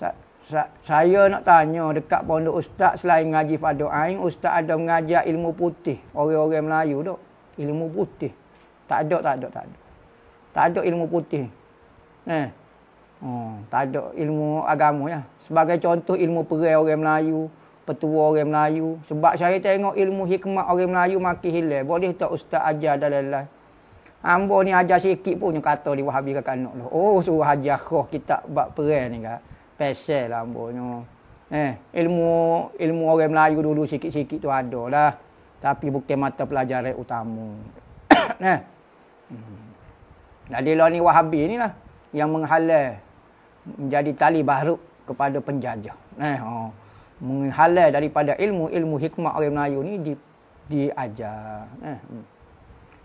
sa, sa, saya nak tanya dekat pondok ustaz selain ngaji fardu ain ustaz ada mengajar ilmu putih orang-orang Melayu dok ilmu putih tak ada tak ada tak ada tak ada ilmu putih eh oh tak ada ilmu agama ya sebagai contoh ilmu perai orang Melayu petua orang Melayu sebab saya tengok ilmu hikmat orang Melayu makin hilang boleh tak ustaz ajar dalam-dalam Ambo ni ajar sikit pun kata di Wahabi kakak nak. Oh suruh ajar khoh kita bak perang ni kak special lah ambonyo. Eh, ilmu ilmu orang Melayu dulu sikit-sikit tu ada lah. Tapi bukti mata pelajaran utama. nah. Eh. Hmm. Jadi lah ni Wahabi ni lah yang menghalai menjadi tali baru kepada penjajah. Nah, eh, oh. Ha. menghalai daripada ilmu-ilmu hikmah orang Melayu ni di diajar. Nah. Eh, hmm.